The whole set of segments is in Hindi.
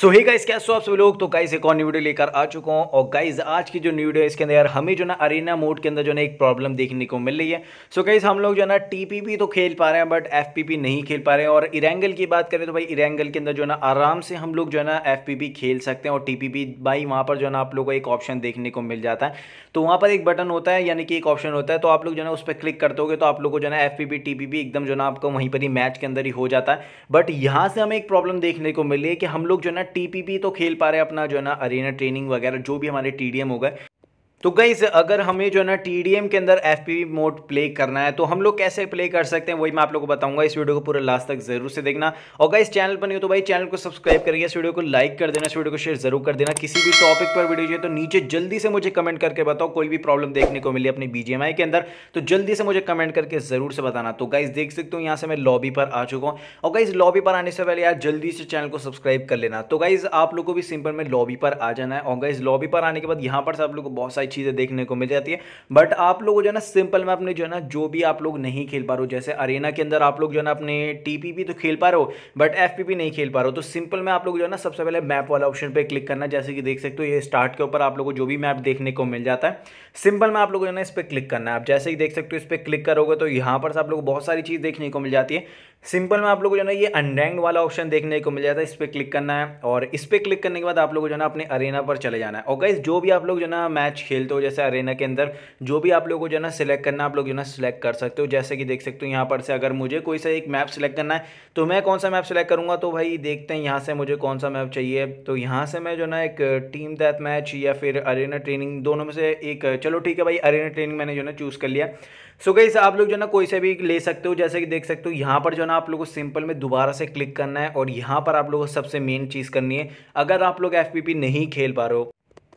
सो ही गाइस कैसे हो आप सभी लोग तो गाइस एक और न्यू वीडियो लेकर आ चुका हूँ और गाइस आज की जो न्यू वीडियो है इसके अंदर यार हमें जो ना अरेना मोड के अंदर जो ना एक प्रॉब्लम देखने को मिल रही है सो so, गाइस हम लोग जो ना टीपीपी तो खेल पा रहे हैं बट एफपीपी नहीं खेल पा रहे हैं और इरेंगल की बात करें तो भाई इरेंगल के अंदर जो ना आराम से हम लोग जो है ना एफ खेल सकते हैं और टी भाई वहाँ पर जो ना आप लोग को एक ऑप्शन देखने को मिल जाता है तो वहाँ पर एक बटन होता है यानी कि एक ऑप्शन होता है तो आप लोग जो ना उस पर क्लिक करते हो तो आप लोग को जो ना एफ पी एकदम जो ना आपको वहीं पर ही मैच के अंदर ही हो जाता है बट यहाँ से हमें एक प्रॉब्लम देखने को मिली है कि हम लोग जो ना टीपीपी तो खेल पा रहे हैं अपना जो है ना अरेना ट्रेनिंग वगैरह जो भी हमारे टीडीएम हो गए तो गई अगर हमें जो है ना टी के अंदर एफ मोड प्ले करना है तो हम लोग कैसे प्ले कर सकते हैं वही मैं आप लोगों को बताऊंगा इस वीडियो को पूरा लास्ट तक जरूर से देखना और इस चैनल पर नहीं हो तो भाई चैनल को सब्सक्राइब करिए इस वीडियो को लाइक कर देना इस वीडियो को शेयर जरूर कर देना किसी भी टॉपिक पर वीडियो चाहिए तो नीचे जल्दी से मुझे कमेंट करके बताओ कोई भी प्रॉब्लम देखने को मिली अपनी बीजेएमआई के अंदर तो जल्दी से मुझे कमेंट करके जरूर से बताना तो गाइज देख सकते हो यहाँ से मैं लॉबी पर आ चुका हूँ और गाइज लॉबी पर आने से पहले यार जल्दी से चैनल को सब्सक्राइब कर लेना तो गाइज आप लोग को भी सिंपल में लॉबी पर आ जाना है और गाइज लॉबी पर आने के बाद यहाँ पर से आप लोग को बहुत सारी सारी चीज़ें देखने को मिल जाती है बट आप लोग जो है ना सिंपल में अपने जो है ना जो भी आप लोग नहीं खेल पा रहे हो जैसे अरेना के अंदर आप लोग जो है ना अपने टीपीपी तो खेल पा रहे हो बट एफ नहीं खेल पा रहे हो तो सिंपल में आप लोग जो है ना सबसे पहले मैप वाला ऑप्शन पर क्लिक करना जैसे कि देख सकते हो ये स्टार्ट के ऊपर आप लोग को जो भी मैप देखने को मिल जाता है सिंपल में आप लोग जो है ना इस पर क्लिक करना है आप जैसे ही देख सकते हो इस पर क्लिक करोगे तो यहाँ पर आप लोग बहुत सारी चीज़ देखने को मिल जाती है सिंपल में आप लोग को जो है ना ये अनडैंग वाला ऑप्शन देखने को मिल जाता है इस पर क्लिक करना है और इस पर क्लिक करने के बाद आप लोग को जो है ना अपने अरेना पर चले जाना है और गाइज जो भी आप लोग जो है ना मैच खेलते हो जैसे अरेना के अंदर जो भी आप लोग को जो है ना सिलेक्ट करना आप लोग जो है ना सिलेक्ट कर सकते हो जैसे कि देख सकते हो यहाँ पर से अगर मुझे कोई सा एक मैप सेलेक्ट करना है तो मैं कौन सा मैप सेलेक्ट करूँगा तो भाई देखते हैं यहाँ से मुझे कौन सा मैप चाहिए तो यहाँ से मैं जो ना एक टीम दैथ मैच या फिर अरेना ट्रेनिंग दोनों में से एक चलो ठीक है भाई अरेना ट्रेनिंग मैंने जो है ना चूज़ कर लिया सो गई गाइज आप लोग जो है ना कोई से भी ले सकते हो जैसे कि देख सकते हो यहाँ पर जो ना आप लोगों को सिंपल में दोबारा से क्लिक करना है और यहाँ पर आप लोगों को सबसे मेन चीज़ करनी है अगर आप लोग एफ नहीं खेल पा रहे हो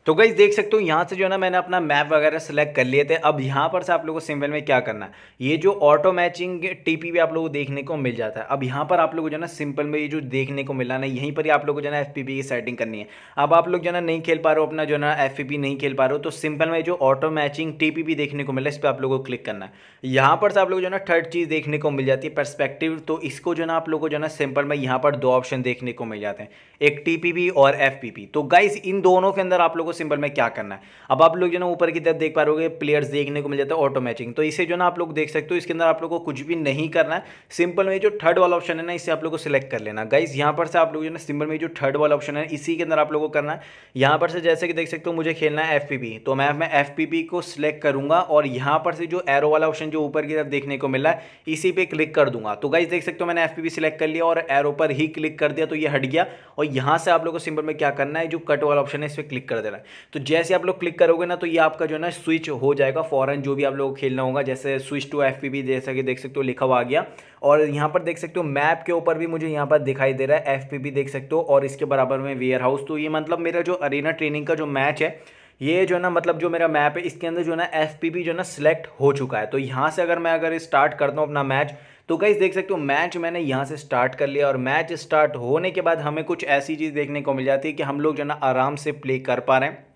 तो गई देख सकते हो यहाँ से जो है ना मैंने अपना मैप वगैरह सेलेक्ट कर लिए थे अब यहाँ पर से आप लोगों को सिंपल में क्या करना है ये जो ऑटो मैचिंग टीपी भी आप लोगों को देखने को मिल जाता है अब यहाँ पर आप लोगों को जो है ना सिंपल में ये जो देखने को मिला ना यहीं पर ही आप लोगों को जो है ना एफ की सेटिंग करनी है अब आप लोग जो है ना नहीं खेल पा रहे हो अपना जो है ना एफ नहीं खेल पा रहे हो तो सिंपल में जो ऑटो मैचिंग टीपी भी देखने को मिला इस पर आप लोगों को क्लिक करना है यहाँ पर से आप लोग जो है ना थर्ड चीज़ देखने को मिल जाती है परस्पेक्टिव तो इसको जो है ना आप लोग को जो है ना सिंपल में यहाँ पर दो ऑप्शन देखने को मिल जाते हैं एक टीपीपी और एफ तो गाइज इन दोनों के अंदर आप लोगों को सिंपल में क्या करना है अब आप लोग जो ना ऊपर की तरफ देख पा रहे हो प्लेयर्स देखने को मिल जाता है ऑटो मैचिंग तो इसे जो ना आप लोग देख सकते हो इसके अंदर आप लोग को कुछ भी नहीं करना है सिंपल में जो थर्ड वाला ऑप्शन है ना इसे आप लोग को सिलेक्ट कर लेना गाइज यहाँ पर से आप लोग जो ना सिंपल में जो थर्ड वाला ऑप्शन है इसी के अंदर आप लोग को करना है यहाँ पर से जैसे कि देख सकते हो मुझे खेलना है एफ तो मैं मैं एफ को सिलेक्ट करूंगा और यहाँ पर से जो एरो वाला ऑप्शन जो ऊपर की तरफ देखने को मिल रहा है इसी पर क्लिक कर दूंगा तो गाइज देख सकते हो मैंने एफ सिलेक्ट कर लिया और एरो पर ही क्लिक कर दिया तो ये हट गया और यहाँ से आप लोग को सिंपल में क्या करना है जो कट वाला ऑप्शन है इस पर क्लिक कर देना है तो जैसे आप लोग क्लिक करोगे ना तो ये आपका जो है ना स्विच हो जाएगा फ़ौरन जो भी आप लोग खेलना होगा जैसे स्विच टू एफ पी जैसा कि देख सकते हो लिखा हुआ आ गया और यहाँ पर देख सकते हो मैप के ऊपर भी मुझे यहाँ पर दिखाई दे रहा है एफ देख सकते हो और इसके बराबर में वेयर हाउस तो ये मतलब मेरा जो अरेना ट्रेनिंग का जो मैच है ये जो है ना मतलब जो मेरा मैप है इसके अंदर जो है ना एफ पी जो है ना सिलेक्ट हो चुका है तो यहाँ से अगर मैं अगर स्टार्ट करता हूँ अपना मैच तो कहीं देख सकते हो मैच मैंने यहाँ से स्टार्ट कर लिया और मैच स्टार्ट होने के बाद हमें कुछ ऐसी चीज़ देखने को मिल जाती है कि हम लोग जो ना आराम से प्ले कर पा रहे हैं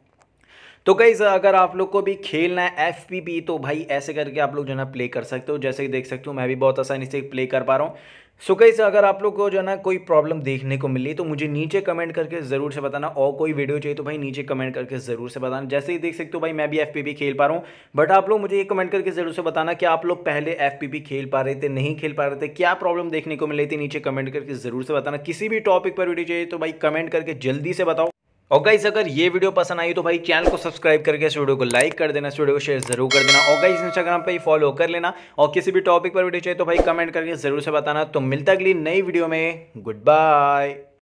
तो गाइज अगर आप लोग को भी खेलना है एफ पी तो भाई ऐसे करके आप लोग जो है ना प्ले कर सकते हो जैसे कि देख सकते हो मैं भी बहुत आसानी से प्ले कर पा रहा हूँ सो कई अगर आप लोग को जो है ना कोई प्रॉब्लम देखने को मिली तो मुझे नीचे कमेंट करके ज़रूर से बताना और कोई वीडियो चाहिए तो भाई नीचे कमेंट करके ज़रूर से बताना जैसे ही देख सकते हो भाई मैं भी एफ खेल पा रहा हूँ बट आप लोग मुझे ये कमेंट करके ज़रूर से बताना कि आप लोग पहले एफ खेल पा रहे थे नहीं खेल पा रहे थे क्या प्रॉब्लम देखने को मिल रही थी नीचे कमेंट करके ज़रूर से बताना किसी भी टॉपिक पर वीडियो चाहिए तो भाई कमेंट करके जल्दी से बताओ और गाइज अगर ये वीडियो पसंद आई तो भाई चैनल को सब्सक्राइब करके इस वीडियो को लाइक कर देना इस वीडियो को शेयर जरूर कर देना और गाइज इंस्टाग्राम पे फॉलो कर लेना और किसी भी टॉपिक पर वीडियो चाहिए तो भाई कमेंट करके जरूर से बताना तो मिलता अगली नई वीडियो में गुड बाय